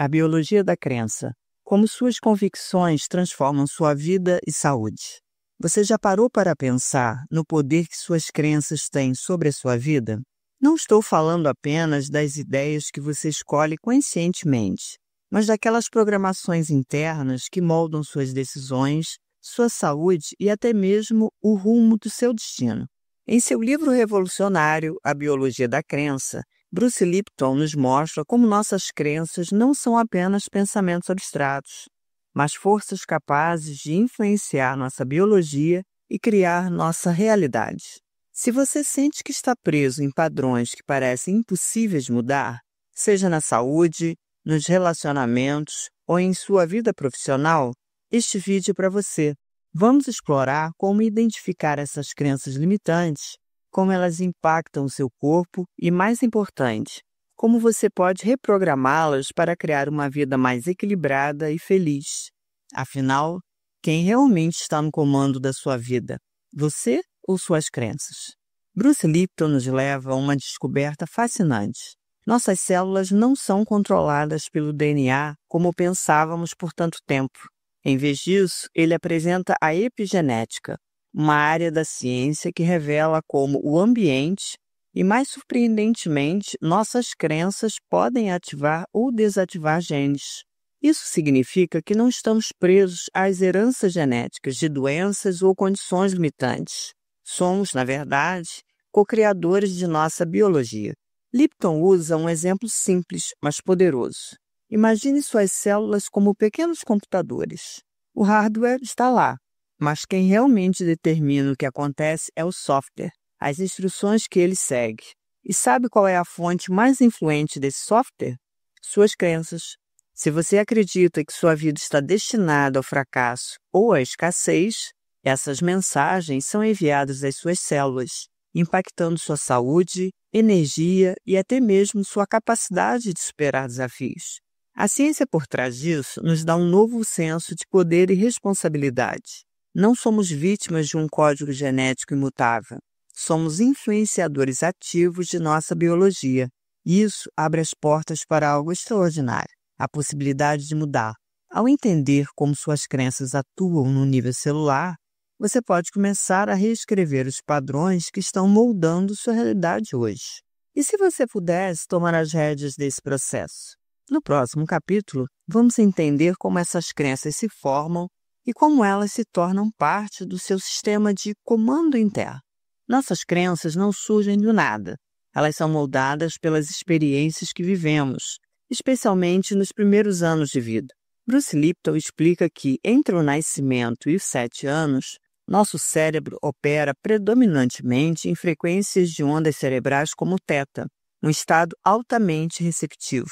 A biologia da crença. Como suas convicções transformam sua vida e saúde. Você já parou para pensar no poder que suas crenças têm sobre a sua vida? Não estou falando apenas das ideias que você escolhe conscientemente, mas daquelas programações internas que moldam suas decisões, sua saúde e até mesmo o rumo do seu destino. Em seu livro revolucionário, A Biologia da Crença, Bruce Lipton nos mostra como nossas crenças não são apenas pensamentos abstratos, mas forças capazes de influenciar nossa biologia e criar nossa realidade. Se você sente que está preso em padrões que parecem impossíveis de mudar, seja na saúde, nos relacionamentos ou em sua vida profissional, este vídeo é para você. Vamos explorar como identificar essas crenças limitantes como elas impactam o seu corpo e, mais importante, como você pode reprogramá-las para criar uma vida mais equilibrada e feliz. Afinal, quem realmente está no comando da sua vida? Você ou suas crenças? Bruce Lipton nos leva a uma descoberta fascinante. Nossas células não são controladas pelo DNA como pensávamos por tanto tempo. Em vez disso, ele apresenta a epigenética, uma área da ciência que revela como o ambiente e, mais surpreendentemente, nossas crenças podem ativar ou desativar genes. Isso significa que não estamos presos às heranças genéticas de doenças ou condições limitantes. Somos, na verdade, co-criadores de nossa biologia. Lipton usa um exemplo simples, mas poderoso. Imagine suas células como pequenos computadores. O hardware está lá, mas quem realmente determina o que acontece é o software, as instruções que ele segue. E sabe qual é a fonte mais influente desse software? Suas crenças. Se você acredita que sua vida está destinada ao fracasso ou à escassez, essas mensagens são enviadas às suas células, impactando sua saúde, energia e até mesmo sua capacidade de superar desafios. A ciência por trás disso nos dá um novo senso de poder e responsabilidade. Não somos vítimas de um código genético imutável. Somos influenciadores ativos de nossa biologia. Isso abre as portas para algo extraordinário, a possibilidade de mudar. Ao entender como suas crenças atuam no nível celular, você pode começar a reescrever os padrões que estão moldando sua realidade hoje. E se você pudesse tomar as rédeas desse processo? No próximo capítulo, vamos entender como essas crenças se formam e como elas se tornam parte do seu sistema de comando interno. Nossas crenças não surgem do nada, elas são moldadas pelas experiências que vivemos, especialmente nos primeiros anos de vida. Bruce Lipton explica que, entre o nascimento e os sete anos, nosso cérebro opera predominantemente em frequências de ondas cerebrais como teta, um estado altamente receptivo.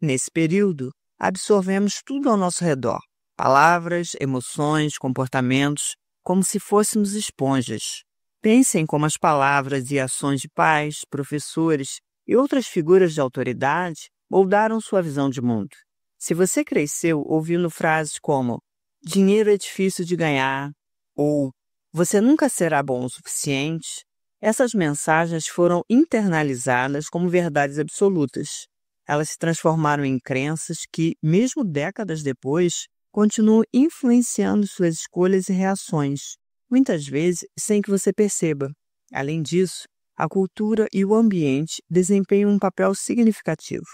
Nesse período, absorvemos tudo ao nosso redor, palavras, emoções, comportamentos, como se fôssemos esponjas. Pensem como as palavras e ações de pais, professores e outras figuras de autoridade moldaram sua visão de mundo. Se você cresceu ouvindo frases como dinheiro é difícil de ganhar ou você nunca será bom o suficiente, essas mensagens foram internalizadas como verdades absolutas. Elas se transformaram em crenças que, mesmo décadas depois, continuam influenciando suas escolhas e reações, muitas vezes sem que você perceba. Além disso, a cultura e o ambiente desempenham um papel significativo.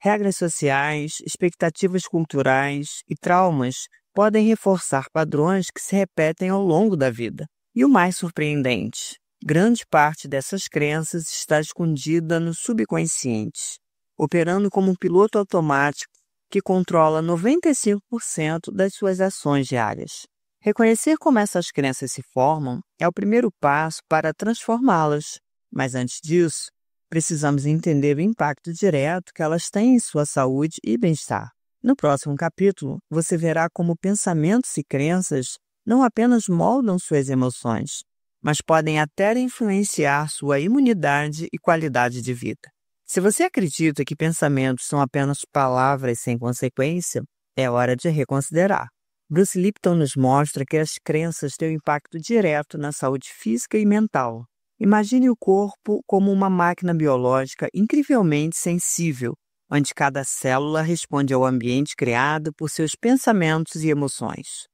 Regras sociais, expectativas culturais e traumas podem reforçar padrões que se repetem ao longo da vida. E o mais surpreendente, grande parte dessas crenças está escondida no subconsciente, operando como um piloto automático que controla 95% das suas ações diárias. Reconhecer como essas crenças se formam é o primeiro passo para transformá-las, mas antes disso, precisamos entender o impacto direto que elas têm em sua saúde e bem-estar. No próximo capítulo, você verá como pensamentos e crenças não apenas moldam suas emoções, mas podem até influenciar sua imunidade e qualidade de vida. Se você acredita que pensamentos são apenas palavras sem consequência, é hora de reconsiderar. Bruce Lipton nos mostra que as crenças têm um impacto direto na saúde física e mental. Imagine o corpo como uma máquina biológica incrivelmente sensível, onde cada célula responde ao ambiente criado por seus pensamentos e emoções.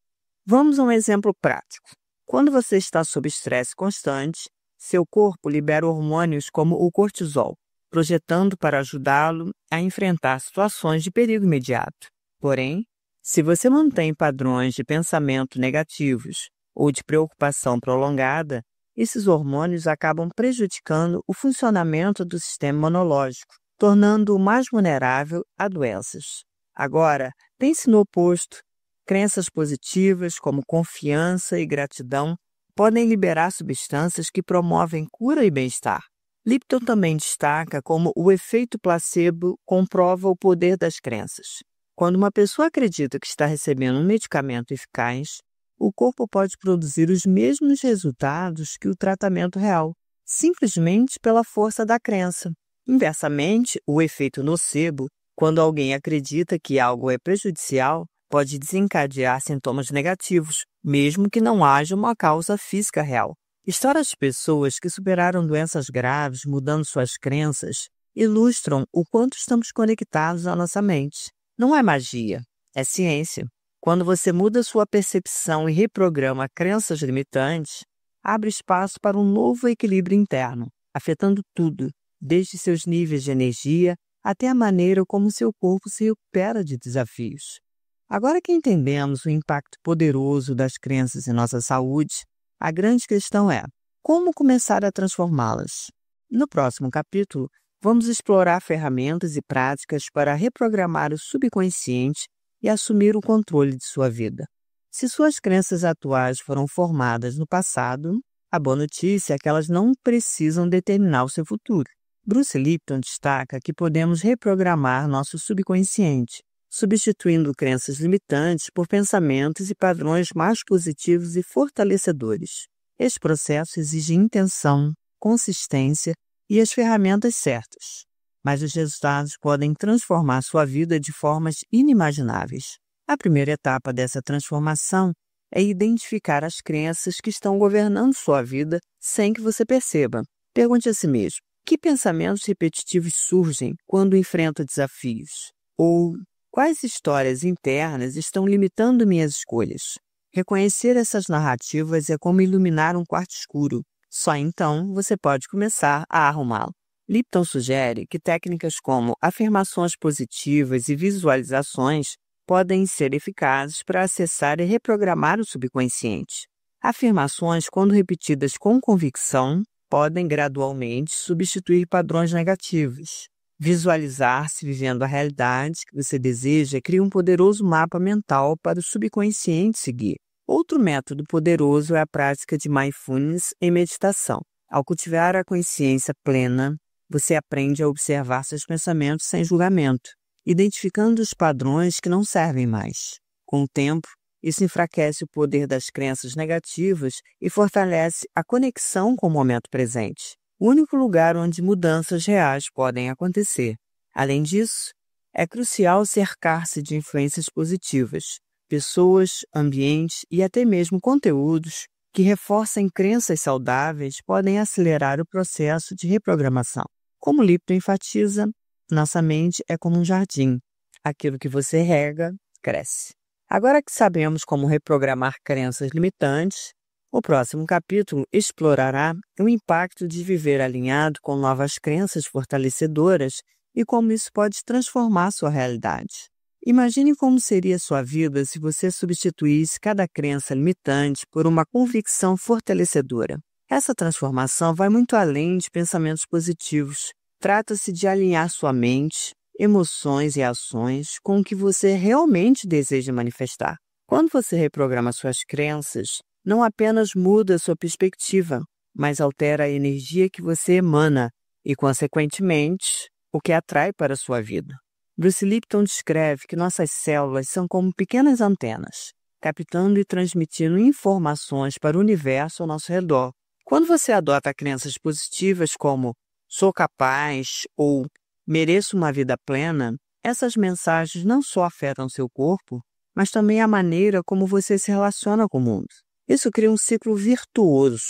Vamos a um exemplo prático. Quando você está sob estresse constante, seu corpo libera hormônios como o cortisol, projetando para ajudá-lo a enfrentar situações de perigo imediato. Porém, se você mantém padrões de pensamento negativos ou de preocupação prolongada, esses hormônios acabam prejudicando o funcionamento do sistema imunológico, tornando-o mais vulnerável a doenças. Agora, pense no oposto. Crenças positivas, como confiança e gratidão, podem liberar substâncias que promovem cura e bem-estar. Lipton também destaca como o efeito placebo comprova o poder das crenças. Quando uma pessoa acredita que está recebendo um medicamento eficaz, o corpo pode produzir os mesmos resultados que o tratamento real, simplesmente pela força da crença. Inversamente, o efeito nocebo, quando alguém acredita que algo é prejudicial, pode desencadear sintomas negativos, mesmo que não haja uma causa física real. Histórias de pessoas que superaram doenças graves mudando suas crenças ilustram o quanto estamos conectados à nossa mente. Não é magia, é ciência. Quando você muda sua percepção e reprograma crenças limitantes, abre espaço para um novo equilíbrio interno, afetando tudo, desde seus níveis de energia até a maneira como seu corpo se recupera de desafios. Agora que entendemos o impacto poderoso das crenças em nossa saúde, a grande questão é como começar a transformá-las. No próximo capítulo, vamos explorar ferramentas e práticas para reprogramar o subconsciente e assumir o controle de sua vida. Se suas crenças atuais foram formadas no passado, a boa notícia é que elas não precisam determinar o seu futuro. Bruce Lipton destaca que podemos reprogramar nosso subconsciente, substituindo crenças limitantes por pensamentos e padrões mais positivos e fortalecedores. Esse processo exige intenção, consistência e as ferramentas certas, mas os resultados podem transformar sua vida de formas inimagináveis. A primeira etapa dessa transformação é identificar as crenças que estão governando sua vida sem que você perceba. Pergunte a si mesmo: que pensamentos repetitivos surgem quando enfrenta desafios? Ou Quais histórias internas estão limitando minhas escolhas? Reconhecer essas narrativas é como iluminar um quarto escuro. Só então você pode começar a arrumá-lo. Lipton sugere que técnicas como afirmações positivas e visualizações podem ser eficazes para acessar e reprogramar o subconsciente. Afirmações, quando repetidas com convicção, podem gradualmente substituir padrões negativos. Visualizar-se vivendo a realidade que você deseja cria um poderoso mapa mental para o subconsciente seguir. Outro método poderoso é a prática de mindfulness e meditação. Ao cultivar a consciência plena, você aprende a observar seus pensamentos sem julgamento, identificando os padrões que não servem mais. Com o tempo, isso enfraquece o poder das crenças negativas e fortalece a conexão com o momento presente único lugar onde mudanças reais podem acontecer. Além disso, é crucial cercar-se de influências positivas, pessoas, ambientes e até mesmo conteúdos que reforcem crenças saudáveis podem acelerar o processo de reprogramação. Como Lipton enfatiza, nossa mente é como um jardim. Aquilo que você rega, cresce. Agora que sabemos como reprogramar crenças limitantes, o próximo capítulo explorará o impacto de viver alinhado com novas crenças fortalecedoras e como isso pode transformar sua realidade. Imagine como seria sua vida se você substituísse cada crença limitante por uma convicção fortalecedora. Essa transformação vai muito além de pensamentos positivos. Trata-se de alinhar sua mente, emoções e ações com o que você realmente deseja manifestar. Quando você reprograma suas crenças, não apenas muda sua perspectiva, mas altera a energia que você emana e, consequentemente, o que atrai para a sua vida. Bruce Lipton descreve que nossas células são como pequenas antenas, captando e transmitindo informações para o universo ao nosso redor. Quando você adota crenças positivas como sou capaz ou mereço uma vida plena, essas mensagens não só afetam seu corpo, mas também a maneira como você se relaciona com o mundo. Isso cria um ciclo virtuoso,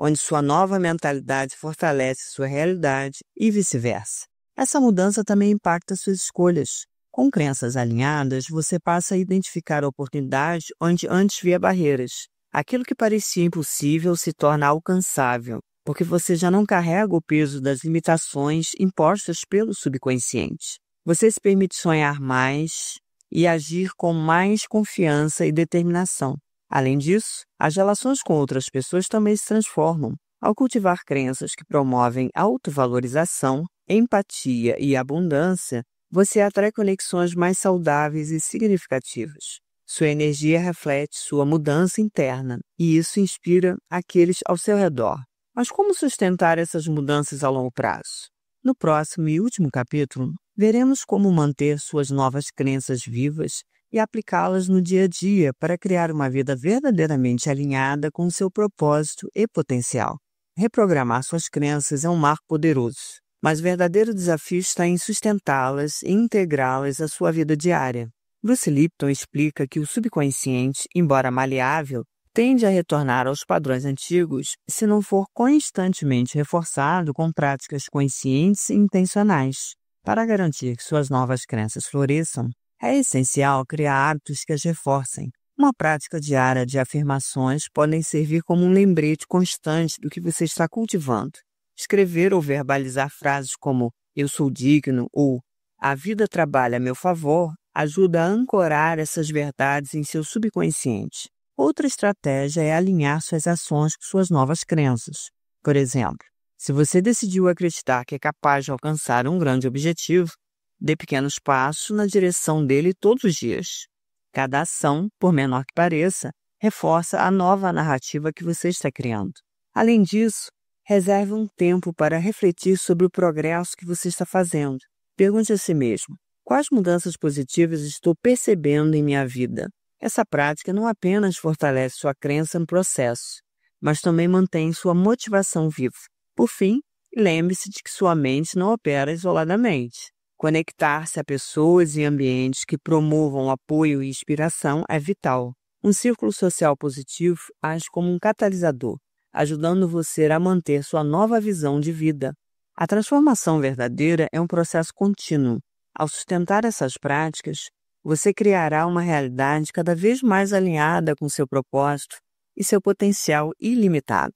onde sua nova mentalidade fortalece sua realidade e vice-versa. Essa mudança também impacta suas escolhas. Com crenças alinhadas, você passa a identificar oportunidades onde antes via barreiras. Aquilo que parecia impossível se torna alcançável, porque você já não carrega o peso das limitações impostas pelo subconsciente. Você se permite sonhar mais e agir com mais confiança e determinação. Além disso, as relações com outras pessoas também se transformam ao cultivar crenças que promovem autovalorização, empatia e abundância. Você atrai conexões mais saudáveis e significativas. Sua energia reflete sua mudança interna e isso inspira aqueles ao seu redor. Mas como sustentar essas mudanças a longo prazo? No próximo e último capítulo, veremos como manter suas novas crenças vivas e aplicá-las no dia a dia para criar uma vida verdadeiramente alinhada com seu propósito e potencial. Reprogramar suas crenças é um mar poderoso, mas o verdadeiro desafio está em sustentá-las e integrá-las à sua vida diária. Bruce Lipton explica que o subconsciente, embora maleável, tende a retornar aos padrões antigos se não for constantemente reforçado com práticas conscientes e intencionais. Para garantir que suas novas crenças floresçam, é essencial criar hábitos que as reforcem. Uma prática diária de afirmações podem servir como um lembrete constante do que você está cultivando. Escrever ou verbalizar frases como eu sou digno ou a vida trabalha a meu favor ajuda a ancorar essas verdades em seu subconsciente. Outra estratégia é alinhar suas ações com suas novas crenças. Por exemplo, se você decidiu acreditar que é capaz de alcançar um grande objetivo, Dê pequenos passos na direção dele todos os dias. Cada ação, por menor que pareça, reforça a nova narrativa que você está criando. Além disso, reserve um tempo para refletir sobre o progresso que você está fazendo. Pergunte a si mesmo: quais mudanças positivas estou percebendo em minha vida? Essa prática não apenas fortalece sua crença no processo, mas também mantém sua motivação viva. Por fim, lembre-se de que sua mente não opera isoladamente. Conectar-se a pessoas e ambientes que promovam apoio e inspiração é vital. Um círculo social positivo age como um catalisador, ajudando você a manter sua nova visão de vida. A transformação verdadeira é um processo contínuo. Ao sustentar essas práticas, você criará uma realidade cada vez mais alinhada com seu propósito e seu potencial ilimitado.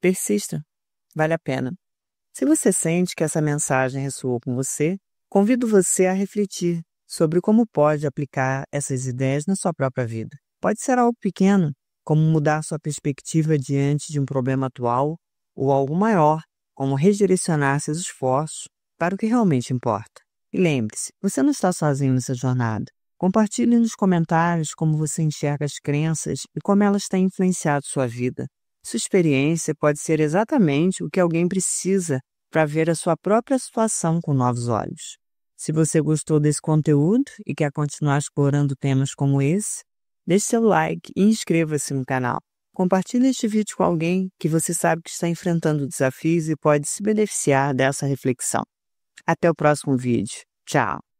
Persista, vale a pena. Se você sente que essa mensagem ressoou com você, Convido você a refletir sobre como pode aplicar essas ideias na sua própria vida. Pode ser algo pequeno, como mudar sua perspectiva diante de um problema atual, ou algo maior, como redirecionar seus esforços para o que realmente importa. E lembre-se, você não está sozinho nessa jornada. Compartilhe nos comentários como você enxerga as crenças e como elas têm influenciado sua vida. Sua experiência pode ser exatamente o que alguém precisa para ver a sua própria situação com novos olhos. Se você gostou desse conteúdo e quer continuar explorando temas como esse, deixe seu like e inscreva-se no canal. Compartilhe este vídeo com alguém que você sabe que está enfrentando desafios e pode se beneficiar dessa reflexão. Até o próximo vídeo. Tchau!